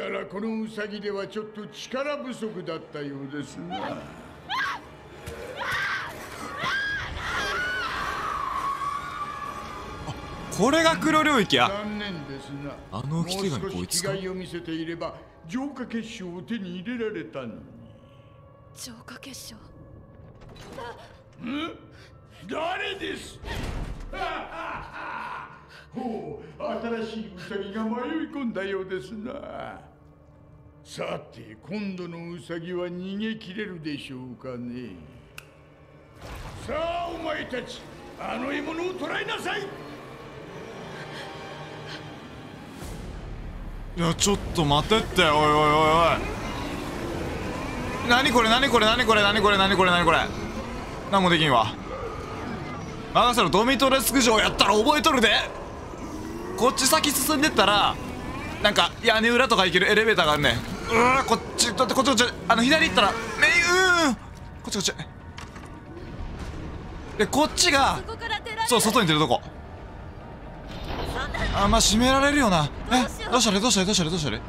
やらこのウサギではちょっと力不足だったようですな。これが黒領域や残念ですなあの掟紙こいつかを見せていれば浄化結晶を手に入れられたのに浄化結晶ん誰です ほう新しいウサギが迷い込んだようですなさて今度のウサギは逃げ切れるでしょうかねさあお前たちあの獲物を捕らえなさいいやちょっと待てっておいおいおいおい何これ何これ何これ何これ何これ何これ何もできんわ任せろドミトレスク城やったら覚えとるでこっち先進んでったらなんか屋根裏とか行けるエレベーターがあるねーこっちだってこっちこっちあの左行ったらねうんこっちこっちでこっちがそう外に出るとこあまあ閉められるよなえどうしたらどうしたらどうしたらどうしたら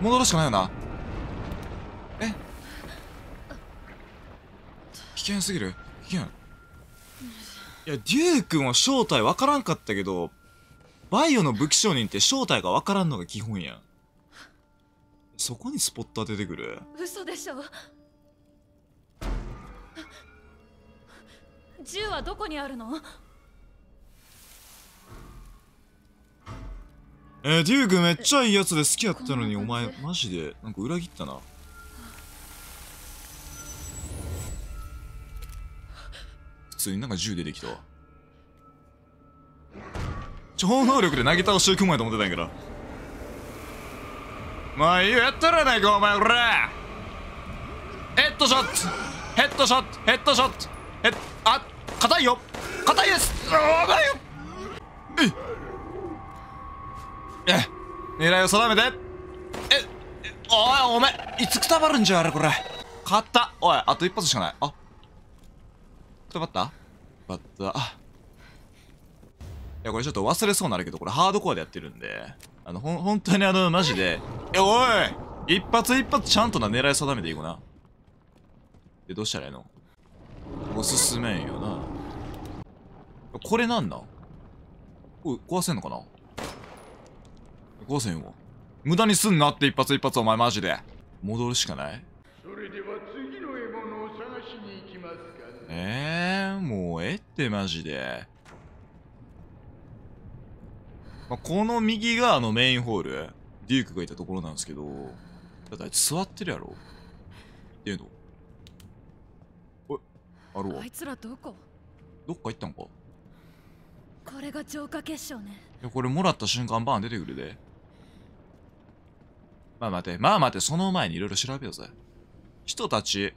戻るしかないよなえ危険すぎる危険いやデュー君は正体分からんかったけどバイオの武器商人って正体が分からんのが基本やんそこにスポット当ててくる嘘でしょ銃はどこにあるのえー、デュークめっちゃいいやつで好きやったのにお前マジでなんか裏切ったな普通になんか銃出てきたわ超能力で投げ倒していくもんやと思ってたんやけどもういいよやっるらないかお前おらヘッドショットヘッドショットヘッドショットヘッあ硬いよ硬いですお前よえ狙いを定めてえおいお前いつくたばるんじゃあれこれ勝ったおいあと一発しかないあちょっと待った待ったいやこれちょっと忘れそうになるけどこれハードコアでやってるんであの、ほん、本当にあの、マジで。え、おい一発一発ちゃんとな狙い定めていこうな。で、どうしたらいいのおすすめんよな。これなんだおい、壊せんのかな壊せんよ。無駄にすんなって一発一発お前マジで。戻るしかないそれでは次の獲物を探しに行きますか、えー、もうええってマジで。まあ、この右があのメインホール、デュークがいたところなんですけど、だってあいつ座ってるやろっていうの。え、ああいつらどこどっか行ったんかこれが浄化結晶ね。いや、これもらった瞬間バーン出てくるで。まあ待て、まあ待て、その前にいろいろ調べようぜ。人たち、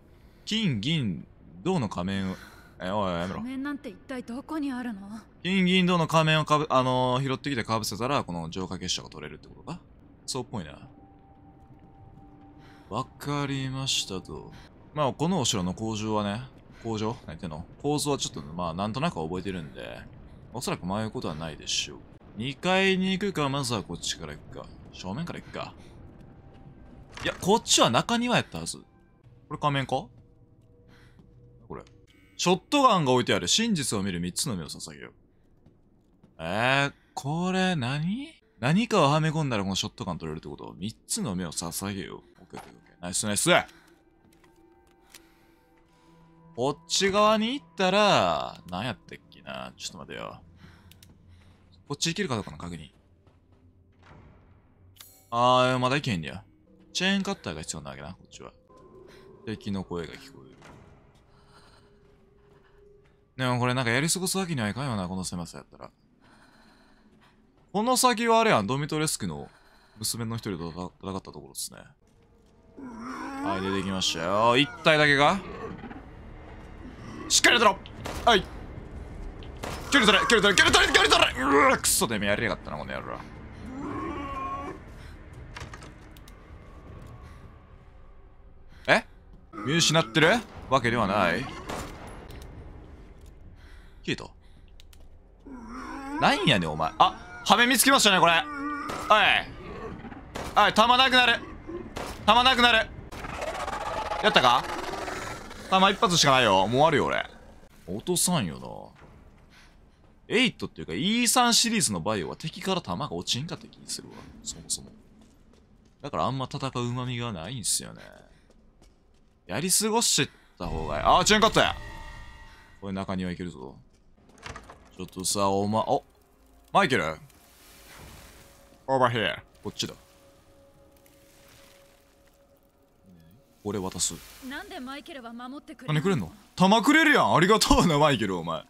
金、銀、銅の仮面を、えおいやめろ仮面なんて一体どこにあるの金銀銅の仮面をかぶあのー、拾ってきてかぶせたらこの浄化結社が取れるってことかそうっぽいなわかりましたとまあこのお城の工場はね工場何言っての構造はちょっとまあなんとなく覚えてるんでおそらく迷うことはないでしょう2階に行くかまずはこっちから行くか正面から行くかいやこっちは中庭やったはずこれ仮面かショットガンが置いてある真実を見る3つの目を捧げよう。えー、これ何何かをはめ込んだらこのショットガン取れるってこと ?3 つの目を捧げよう。オッケーオッケーオッケー。ナイスナイスこっち側に行ったら、何やってっけな。ちょっと待てよ。こっち行けるかどうかの確認。あー、まだ行けへんねや。チェーンカッターが必要なわけな、こっちは。敵の声が聞こえる。でもこれなんかやり過ごすわけにはいかんよな、この狭さやったら。この先はあれやん、ドミトレスクの娘の一人と戦ったところですね。はい、出てきましたよ。一体だけがしっかり取ろうはい。距離取れ距離取れ距離取れ距離取れうわ、くそでめやりやがったな、この野郎。え見失ってるわけではない消えたなんやねんお前あハメ見つきましたねこれはいはい弾なくなる弾なくなるやったか弾一発しかないよもうあるよ俺落とさんよな8っていうか E3 シリーズのバイオは敵から弾が落ちんかって気にするわ。そもそも。だからあんま戦う旨味がないんすよね。やり過ごしてった方がいい。ああ、ーンカットやこれ中にはいけるぞ。ちょっとさ、おま、おマイケル ?over here. こっちだ。これ渡す。なんでマイケルは守ってくれ何くれんの弾くれるやんありがとうな、マイケル、お前。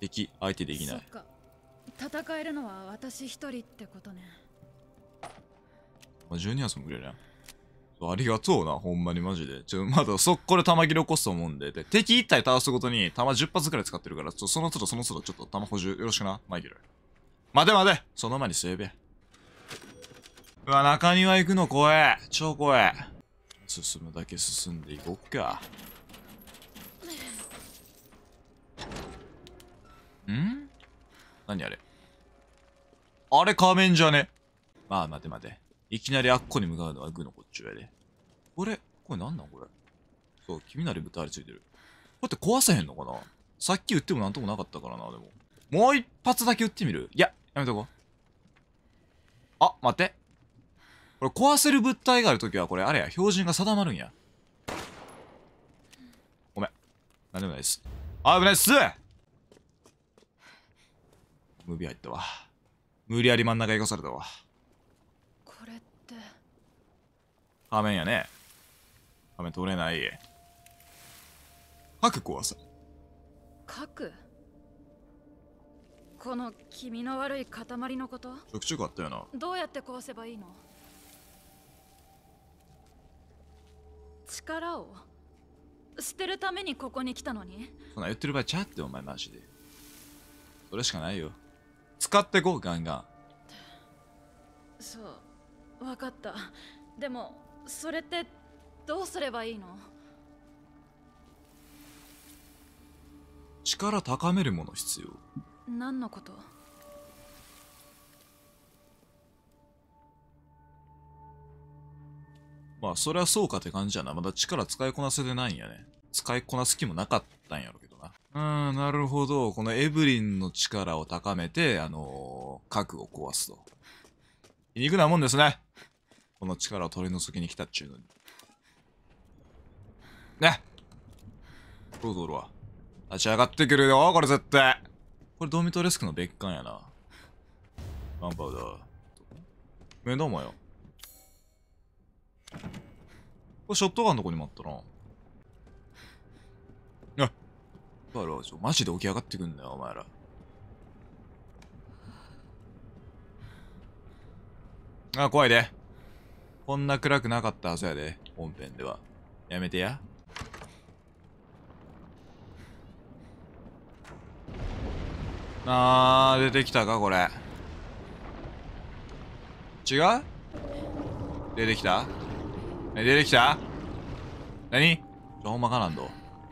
敵、相手できない。戦えるのは私一人ってことね。まあ、12発もくれるやん。ありがとうな、ほんまにマジで。ちょ、まだっこで弾切れ起こすと思うんで。で、敵一体倒すごとに弾10発くらい使ってるから、ちょその都度その都度ちょっと弾補充よろしくな、マイケル。待て待てその前にセーブうわ、中庭行くの怖え。超怖え。進むだけ進んでいこっか。ん何あれあれ仮面じゃねまあ、待て待て。いきなりあっこに向かうのはグのこっちやで。これ、これなんなんこれ。そう、君なりぶたれついてる。こって壊せへんのかなさっき撃ってもなんともなかったからな、でも。もう一発だけ撃ってみるいや、やめとこう。あ、待って。これ壊せる物体があるときは、これあれや、標準が定まるんや。ごめん。なんでもないです。あ、危ないっすムービー入ったわ。無理やり真ん中行かされたわ。仮面やね。仮面取れない。核壊せ。核この気味の悪い塊のこと食中華あったよな。どうやって壊せばいいの力を捨てるためにここに来たのにそんな言ってる場合ちゃってお前マジでそれしかないよ使ってこうガンガンそう分かったでもそれってどうすればいいの力高めるもの必要何のことまあそれはそうかって感じやなまだ力使いこなせてないんやね使いこなす気もなかったんやろけどなうんなるほどこのエブリンの力を高めてあのー、核を壊すと皮肉なもんですねこの力を取り除きに来たっちゅうのに。ねどうぞ俺は。立ち上がってくるよ、これ絶対。これドミトレスクの別館やな。ガンパウダー。目玉よ。これショットガンのとこにもあったな。あちょ、マジで起き上がってくんだよ、お前ら。あ、怖いで。こんな暗くなかったはずやで、本編では。やめてや。あー、出てきたか、これ。違う出てきたえ、出てきた何ほんまかなんど。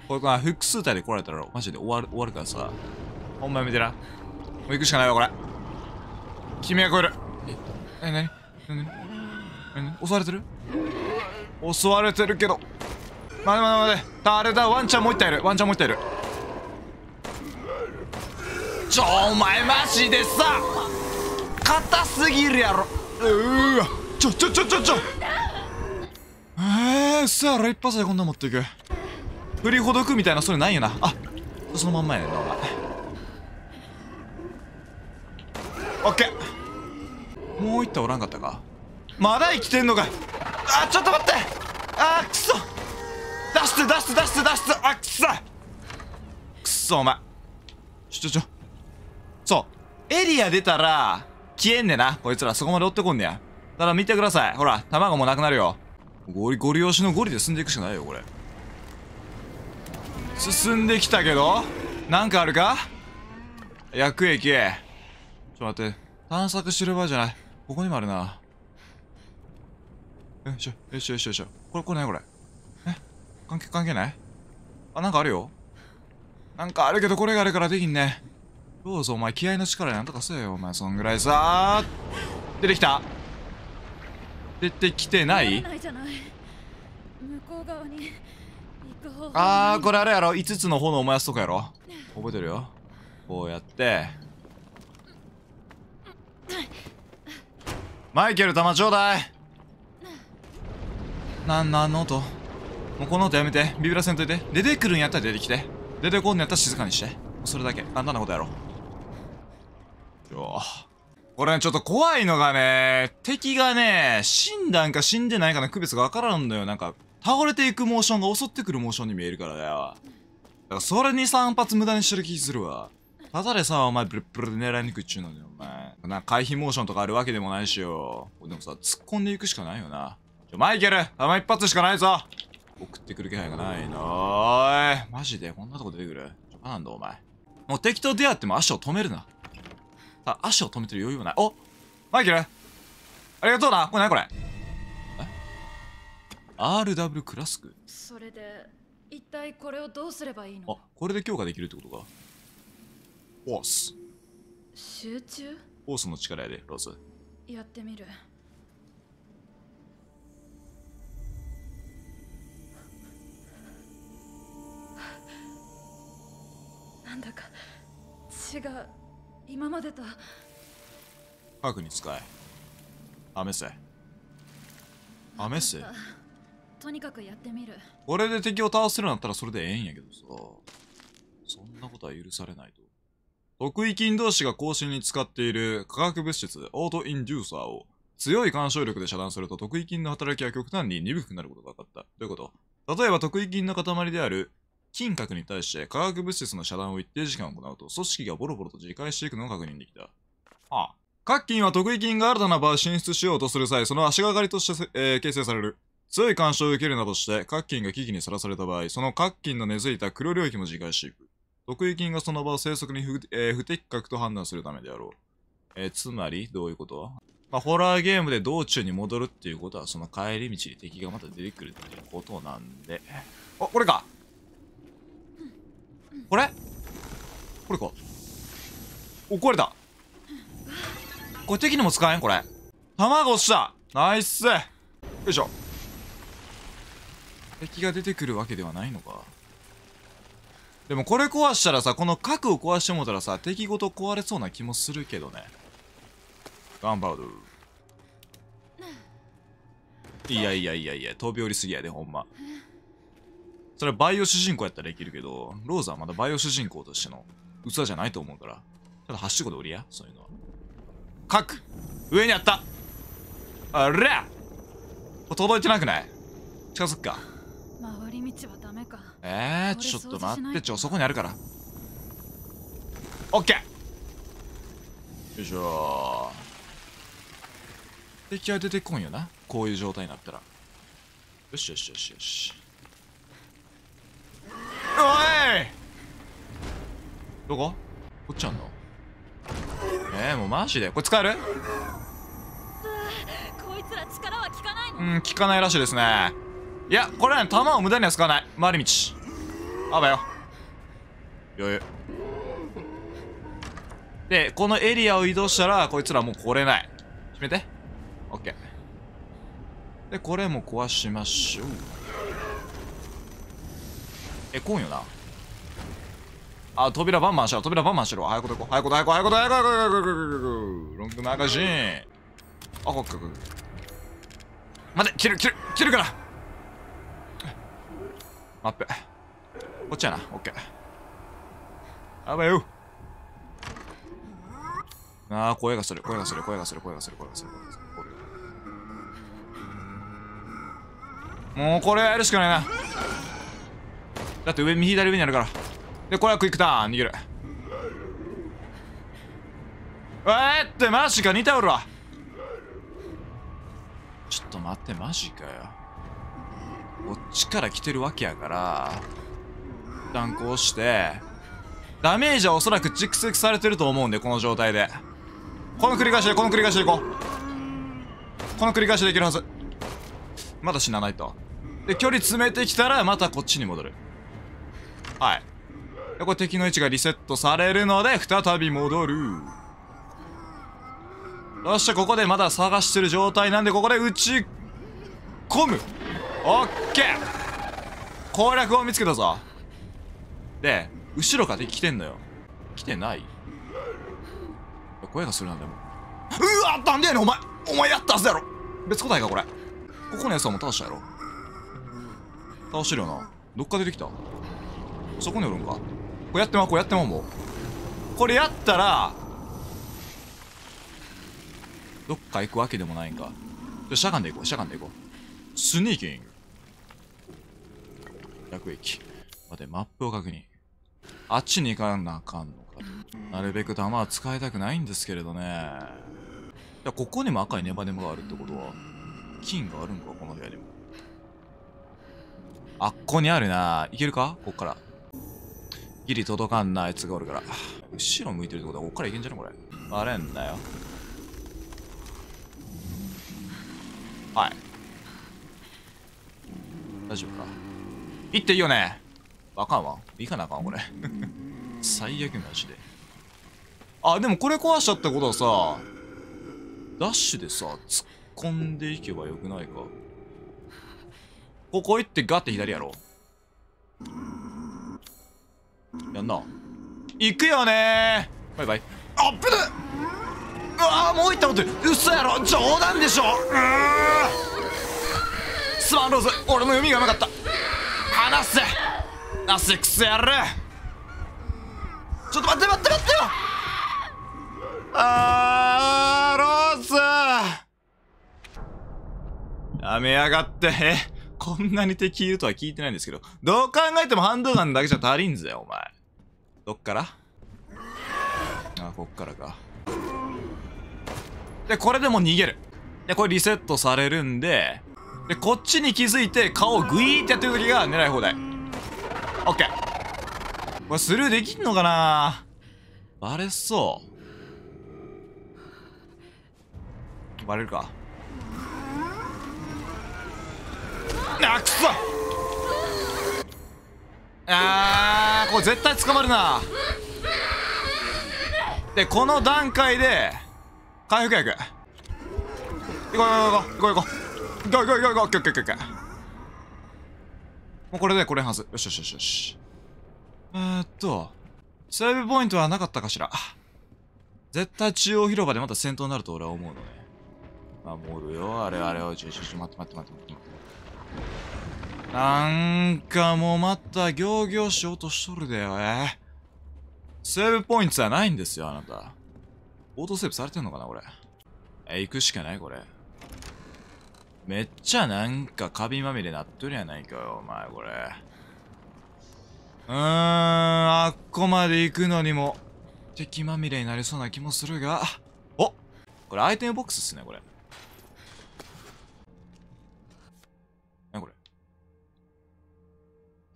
これ、まあ、複数体で来られたら、マジで終わる、終わるからさ。ほんまやめてな。もう行くしかないわ、これ。君は来る。え、なになに襲われてる襲われてるけどまだまだ待て誰だワンちゃんもう一体いるワンちゃんもう一体いるちょお前マジでさ硬すぎるやろうわちょちょちょちょちょええー、そやろ一発でこんな持っていく振りほどくみたいなそれないよなあそのまんまやねんなお前オッケーもう一体おらんかったかまだ生きてんのかあちょっと待ってあくそ出して出して出して出してあくそくそお前ちょちょちょそうエリア出たら消えんねなこいつらそこまで追ってこんねやただ見てくださいほら卵もなくなるよゴリゴリ押しのゴリで進んでいくしかないよこれ進んできたけどなんかあるか薬液ちょっと待って探索してる場合じゃないここにもあるなよいしょ、よいしょ、よいしょ、よいしょ。これ、これ何これ。え関係、関係ないあ、なんかあるよ。なんかあるけど、これがあるからできんね。どうぞ、お前、気合の力なんとかせよ、お前、そんぐらいさ出てきた出てきてないあー、これあれやろ。5つの炎を燃やすとこやろ。覚えてるよ。こうやって。マイケル、玉ちょうだいなんなんの音もうこの音やめて。ビビらせんといて。出てくるんやったら出てきて。出てこんのやったら静かにして。それだけ。簡単なことやろう。よこれね、ちょっと怖いのがね、敵がね、死んだんか死んでないかの区別がわからんのよ。なんか、倒れていくモーションが襲ってくるモーションに見えるからだよ。だからそれに3発無駄にしてる気するわ。ただでさ、お前ブルブルで狙いにくいっちゅうのに、お前。な、回避モーションとかあるわけでもないしよ。でもさ、突っ込んでいくしかないよな。マイケル、弾一発しかないぞ送ってくる気配がないなーい。マジでこんなとこ出てくるジなんだお前。もう敵と出会っても足を止めるな。さあ、足を止めてる余裕はない。おマイケルありがとうなこれ何これえ ?RW クラスクそれで、一体これをどうすればいいのあ、これで強化できるってことか。フォース。集中フォースの力やで、ローズ。やってみる。なんだか違う今までと核に使えアメ試アメせとにかくやってみる俺で敵を倒せるんだったらそれでええんやけどさそんなことは許されないと特異菌同士が更新に使っている化学物質オートインデューサーを強い干渉力で遮断すると特異菌の働きは極端に鈍くなることが分かった。どういうこと例えば特異菌の塊である金閣に対して化学物質の遮断を一定時間行うと組織がボロボロと自解していくのを確認できた。ああ。各ンは特異菌が新たな場を進出しようとする際、その足がかりとして、えー、形成される。強い干渉を受けるなどして、各ンが危機にさらされた場合、その各ンの根付いた黒領域も自解していく。特異菌がその場を生息に不えー、え不適格と判断するためであろう。えー、つまり、どういうことまあ、ホラーゲームで道中に戻るっていうことは、その帰り道に敵がまた出てくるっていうことなんで。あ、これかこれこれかお壊れたこれ敵にも使えんこれ卵落ちたナイスよいしょ敵が出てくるわけではないのかでもこれ壊したらさこの核を壊してもたらさ敵ごと壊れそうな気もするけどねガンバウドいやいやいやいや飛び降りすぎやでほんまそれはバイオ主人公やったらいけるけど、ローザはまだバイオ主人公としての器じゃないと思うから。ただ、ハッシで降りや、そういうのは。く上にあったあれ届いてなくない近づくか。回り道はダメか。えー、ちょっと待って、ちょ、そこにあるから。オッケーよいしょ敵は出てこんよな。こういう状態になったら。よしよしよしよし。おいどここっちあんのえー、もうマジでこれ使えるこいつら力は効かないうん効かないらしいですねいやこれね弾を無駄には使わない回り道あばよ余裕でこのエリアを移動したらこいつらもう来れない閉めて OK でこれも壊しましょうえ、こんよな。あ、扉バンバンしろ、扉バンバンしろ。早くとこ、早くと早く早く早く早く早くこ。くロングマガジン。あ、ほっかく。待て、切る、切る、切るから待って。こっちやな、オッケー。あばいよ。ああ、いがする、声がする、声がする、声がする、声がする、声がする。もうこれやるしかないな。だって上右左上にあるからでこれはクイックターン逃げるえー、ってマジか似ておるわちょっと待ってマジかよこっちから来てるわけやから一旦こうしてダメージはおそらく蓄積されてると思うんでこの状態でこの繰り返しでこの繰り返しでいこうこの繰り返しでいけるはずまだ死なないとで距離詰めてきたらまたこっちに戻るはい。これ敵の位置がリセットされるので、再び戻る。よっしゃ、ここでまだ探してる状態なんで、ここで打ち込む。オッケー攻略を見つけたぞ。で、後ろから来てんのよ。来てない声がするな、でも。うわなんでやねん、お前お前やったはずやろ別個体か、これ。ここのやつはもう倒したやろ倒してるよな。どっか出てきたそこにおるんかこれやってまうこれやってまうもうこれやったらどっか行くわけでもないんかしゃがんでいこうしゃがんでいこうスニーキング100駅待てマップを確認あっちに行かなあかんのかなるべく弾は使いたくないんですけれどねいやここにも赤いネバネバがあるってことは金があるんかこの部屋にもあっこにあるな。いけるかこっから。ギリ届かんなあいつがおるから後ろ向いてるってことはこっからいけんじゃねこれバレんなよはい大丈夫か行っていいよねわかんわ行かなあかんこれ 最悪なしであでもこれ壊しちゃったことはさダッシュでさ突っ込んでいけばよくないかここ行ってガッて左やろやんな行くよねバイバイあっぶねうわもう行ったこと嘘やろ冗談でしょうスワンローズ俺の読みがうまかった話せなせクせやるちょっと待って待って待ってよあーローズやめやがってえこんなに敵いるとは聞いてないんですけど、どう考えてもハンドガンだけじゃ足りんぜ、お前。どっからあ、こっからか。で、これでも逃げる。で、これリセットされるんで、で、こっちに気づいて顔をグイーってやってる時が狙い放題。オッケー。これスルーできんのかなバレそう。バレるか。なくそあーこれ絶対捕まるなでこの段階で回復薬行こう行こう行こう行こう行こう行こう行こう行こう行こう行こう行こうもうこれでこれはずよしよしよしよしえー、っとセーブポイントはなかったかしら絶対中央広場でまた戦闘になると俺は思うのね守るよあれあれをちょちょちょ待って待って待って待ってなんかもうまた行々しようとしとるでよ、えセーブポイントじゃないんですよ、あなた。オートセーブされてんのかな、これ。え、行くしかない、これ。めっちゃなんかカビまみれなっとるやないかよ、お前、これ。うーん、あっこまで行くのにも、敵まみれになりそうな気もするが。おこれアイテムボックスっすね、これ。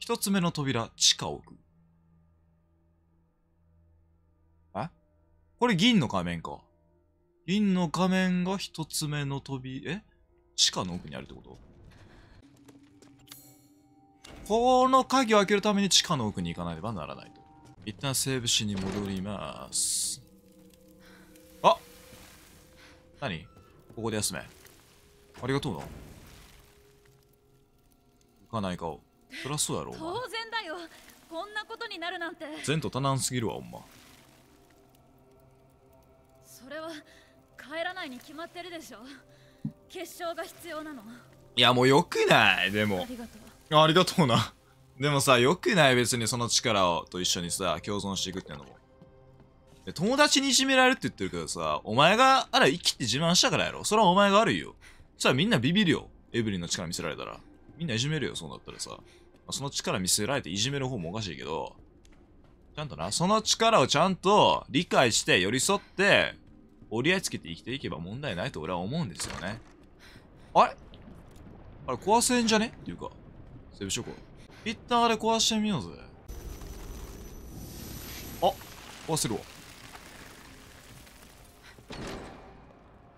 一つ目の扉、地下奥。えこれ銀の仮面か。銀の仮面が一つ目の扉、え地下の奥にあるってことこの鍵を開けるために地下の奥に行かなければならないと。一旦セーブしに戻ります。あ何ここで休め。ありがとうな。行かないを。そりゃそうやろ当然だよこんなことになるなんて前途多難すぎるわほんまそれは帰らないに決まってるでしょ決勝が必要なのいやもうよくないでもありがとうありがとうなでもさよくない別にその力をと一緒にさ共存していくっていうのも友達にいじめられるって言ってるけどさお前があら生きて自慢したからやろそれはお前が悪いよそらみんなビビるよエブリンの力見せられたらみんないじめるよそうなったらさその力見せられていじめる方もおかしいけど、ちゃんとな、その力をちゃんと理解して寄り添って、折り合いつけて生きていけば問題ないと俺は思うんですよね。あれあれ壊せんじゃねっていうか、セーブしようか。一旦あれ壊してみようぜ。あ壊せるわ。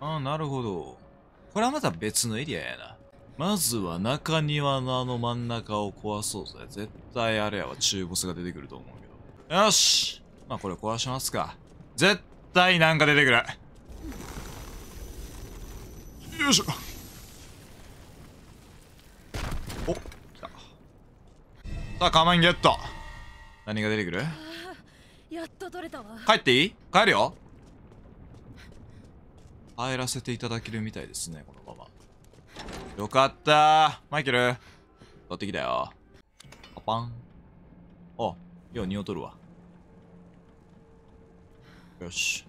ああ、なるほど。これはまた別のエリアやな。まずは中庭のあの真ん中を壊そうぜ。絶対あれやは中ボスが出てくると思うけど。よしまあこれ壊しますか。絶対なんか出てくる。よいしょ。お来た。さあ、仮面ゲット。何が出てくるやっと取れたわ。帰っていい帰るよ。帰らせていただけるみたいですね、このまま。よかったマイケル取ってきたよパパンあよう匂を取るわよし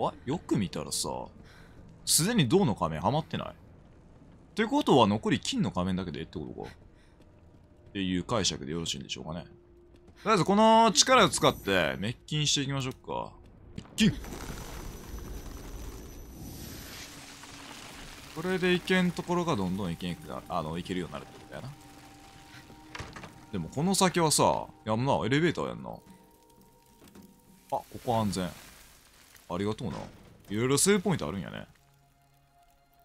あよく見たらさすでに銅の仮面はまってないってことは残り金の仮面だけでってことかっていう解釈でよろしいんでしょうかねとりあえずこの力を使って滅菌していきましょうか滅菌これで行けんところがどんどん行けんあの行けるようになるってことやなでもこの先はさやむなエレベーターやんなあここ安全ありがとうないろいろセーブポイントあるんやね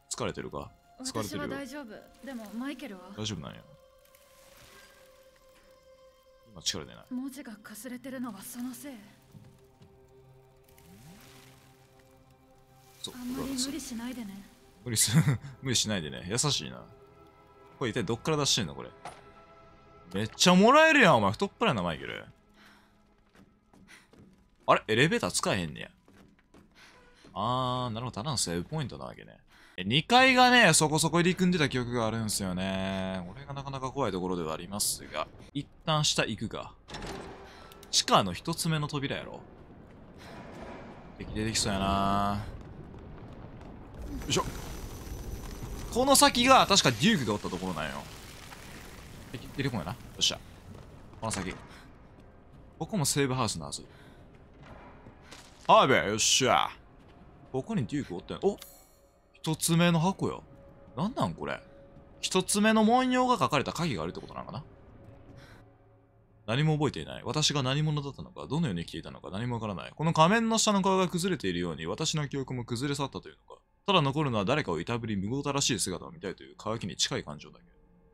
疲れてるか疲れてる私は大丈夫でもマイケルは大丈夫なんや今力出ない文字がかすれてるのはそのせいあんまり無理しないでね無理す、無理しないでね。優しいな。これ一体どっから出してんのこれ。めっちゃもらえるやん、お前。太っ腹やな、マイケル。あれエレベーター使えへんねや。あー、なるほど。ただのセーブポイントなわけね。2階がね、そこそこ入り組んでた記憶があるんすよね。これがなかなか怖いところではありますが。一旦下行くか。地下の一つ目の扉やろ。敵出てきそうやなよいしょ。この先が確かデュークがおったところなんよ出てこないなよっしゃこの先ここもセーブハウスなはずはいべよっしゃここにデュークおったよお一つ目の箱よなんなんこれ一つ目の文様が書かれた鍵があるってことなのかな何も覚えていない。私が何者だったのか、どのように生きていたのか何もわからない。この仮面の下の顔が崩れているように、私の記憶も崩れ去ったというのか。ただ残るのは誰かをいたぶり無言たらしい姿を見たいという渇きに近い感情だけ。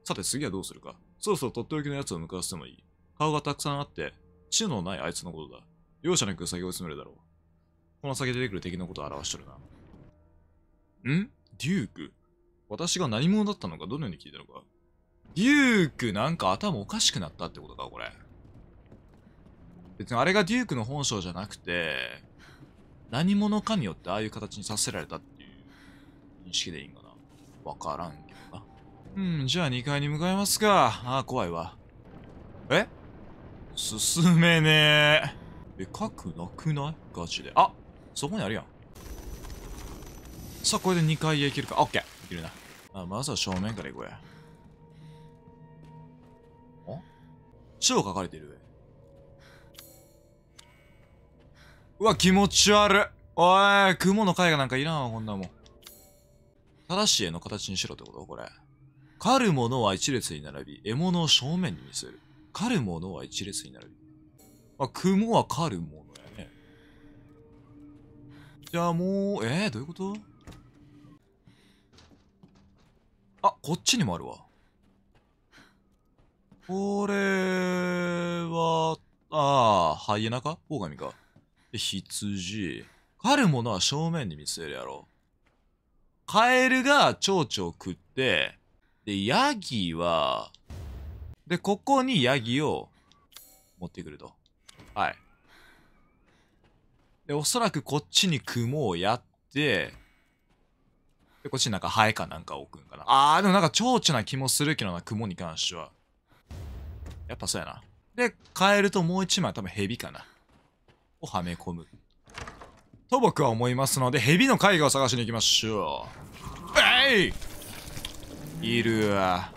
さて次はどうするか。そろそろとっておきのやつを向かわせてもいい。顔がたくさんあって、知のないあいつのことだ。容赦なく先を詰めるだろう。この先出てくる敵のことを表してるな。んデューク私が何者だったのかどのように聞いたのか。デュークなんか頭おかしくなったってことか、これ。別にあれがデュークの本性じゃなくて、何者かによってああいう形にさせられたっ認識でいいんかなわからんけどな。うん、じゃあ2階に向かいますか。ああ、怖いわ。え進めねえ。え、核なくないガチで。あそこにあるやん。さあ、これで2階へ行けるか。オッケーいけるな。あまずは正面から行こうや。あ超書かれてる。うわ、気持ち悪い。おい、雲の絵画なんかいらんわ、こんなもん。正しい絵の形にしろってことこれ。狩る者は一列に並び、獲物を正面に見せる。狩る者は一列に並び。あ、雲は狩る者やね。じゃあもう、えー、どういうことあ、こっちにもあるわ。これは、ああ、ハイエナかオオガミか。羊。狩る者は正面に見せるやろ。う。カエルが蝶々食って、で、ヤギは、で、ここにヤギを持ってくると。はい。で、おそらくこっちに雲をやって、で、こっちになんかハエかなんか置くんかな。あー、でもなんか蝶々な気もするけどな、雲に関しては。やっぱそうやな。で、カエルともう一枚多分ヘビかな。をはめ込む。と僕は思いますので、蛇の絵画を探しに行きましょう。えいいるわ。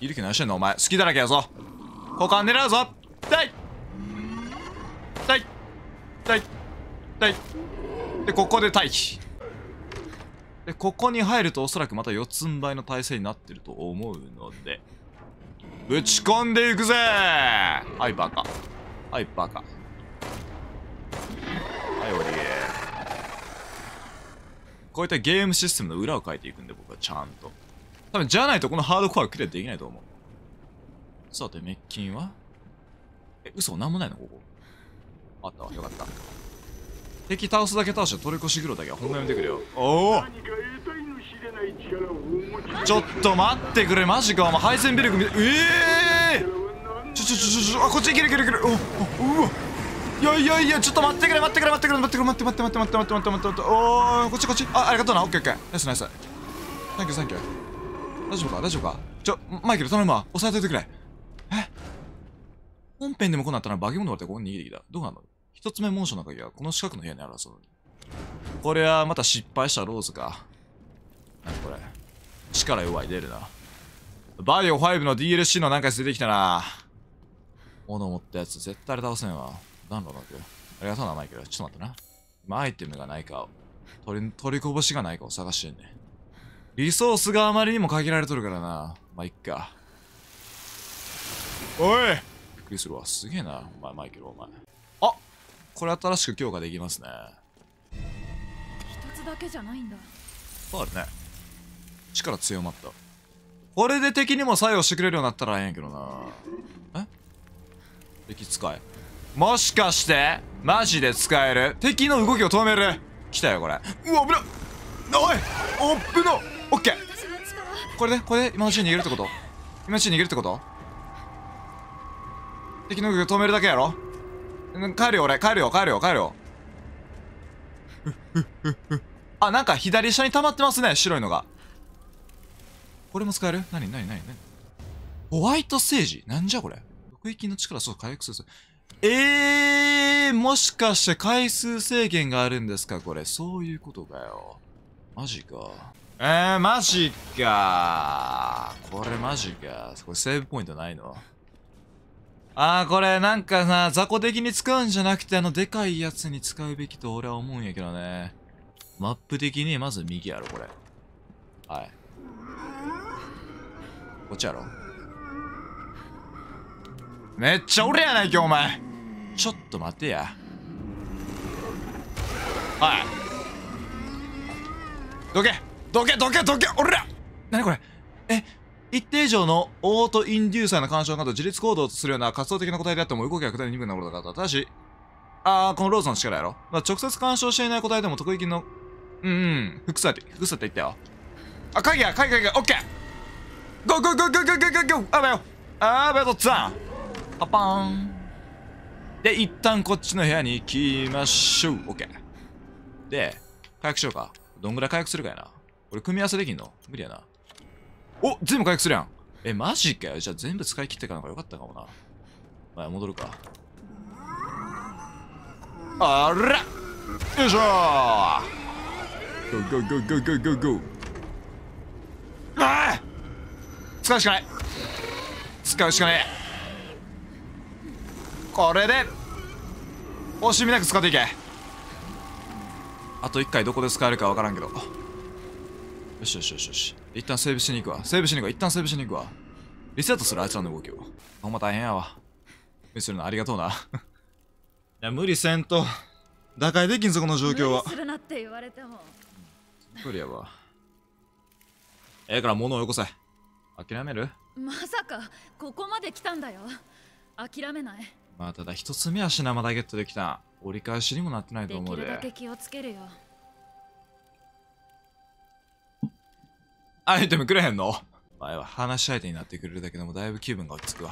いる気何してんのお前。好きだらけやぞ。股間狙うぞ。痛い痛い痛い痛いで、ここで待機。で、ここに入るとおそらくまた四つん這いの体勢になってると思うので、ぶち込んでいくぜはい、バカ。はい、バカ。こういったゲームシステムの裏を書いていくんで、僕はちゃんと。多分、じゃないとこのハードコアクリアできないと思う。さて、メッキンはえ、嘘なんもないのここ。あったわ。よかった。敵倒すだけ倒して取り越し苦労だけはほんまやめてくれよ。おおちょっと待ってくれ、マジか。お前、配線ゼベルクみええー、ちょちょちょちょ、あ、こっち行けるいけるいける。おおうわ。いやいやいやちょっと待ってくれ待ってくれ待ってくれ待ってくれ待って待って待って待って待って待って待っておーこっちこっちあありがとうなオッケーオッケーナイスナイスサンキューサンキュー大丈夫か大丈夫かちょマイケル頼むわ押さえ待いてくれえ本編でもこうなったら化け物待ってここに逃げてきたどうなの一つ目モーションの鍵はこの近くの部屋にあるはずこれはまた失敗したローズか何これ力弱い出るなバイオ5の DLC のなん待出てきたな斧持ったやつ絶対倒せんわ暖炉だっけありがとうな、マイケル。ちょっと待ってな。今、アイテムがないかを取り、取りこぼしがないかを探してんね。リソースがあまりにも限られとるからな。まあ、いっか。おいびっくりするわ。すげえな、お前、マイケル、お前。あこれ新しく強化できますね。一つだけじゃないんだ。そうだね。力強まった。これで敵にも作用してくれるようになったらええんやけどな。え敵使え。もしかしてマジで使える敵の動きを止める来たよこれうわ危なおいおっぶのオッケーこれで、これで今のうちに逃げるってこと今のうちに逃げるってこと敵の動きを止めるだけやろ帰るよ俺帰るよ帰るよ帰るよ あなんか左下に溜まってますね白いのがこれも使える何何何何ホワイトセージなんじゃこれ毒域の力そう回復するえー、もしかして回数制限があるんですかこれ。そういうことかよ。マジか。えー、マジかこれマジかこれセーブポイントないのあー、これなんかさ、雑魚的に使うんじゃなくて、あの、でかいやつに使うべきと俺は思うんやけどね。マップ的にまず右やろ、これ。はい。こっちやろ。めっちゃ俺やないか、お前ちょっと待てやはいどけどけどけどけ俺ら何これえ一定以上のオートインデューサーの干渉など自律行動とするような活動的な個体であっても動きが下りにくくなことがったただしああこのローズの力やろ、まあ、直接干渉していない個体でも特域のうんうん複数って複数って言ったよあ鍵や鍵鍵鍵オッケーゴーゴーゴーゴーゴーゴーゴーあばよあばよとっつぁんパパーンで、一旦こっちの部屋に行きましょう。オッケー。で、回復しようか。どんぐらい回復するかやな。俺、組み合わせできんの無理やな。お全部回復するやん。え、マジかよ。じゃあ全部使い切ってからがよかったかもな。まあ、戻るか。あらよいしょーゴーゴーゴーゴーゴーゴーゴーああ使うしかない使うしかないこれで惜しみなく使っていけあと1回どこで使えるか分からんけどよしよしよしよし一旦セーブしに行くわセーブしに行くわ一旦セーブしに行くわリセットするあいつらの動きをほんま大変やわ無理するのありがとうな いや無理せんと打開できんぞこの状況は無理するなって言われてもクリアはええから物をよこせ諦めるまさかここまで来たんだよ諦めないまあただ一つ目は品まだゲットできた折り返しにもなってないと思うでできるだけ気をつけるよアイテムくれへんの前は話し相手になってくれるだけでもだいぶ気分が落ち着くわ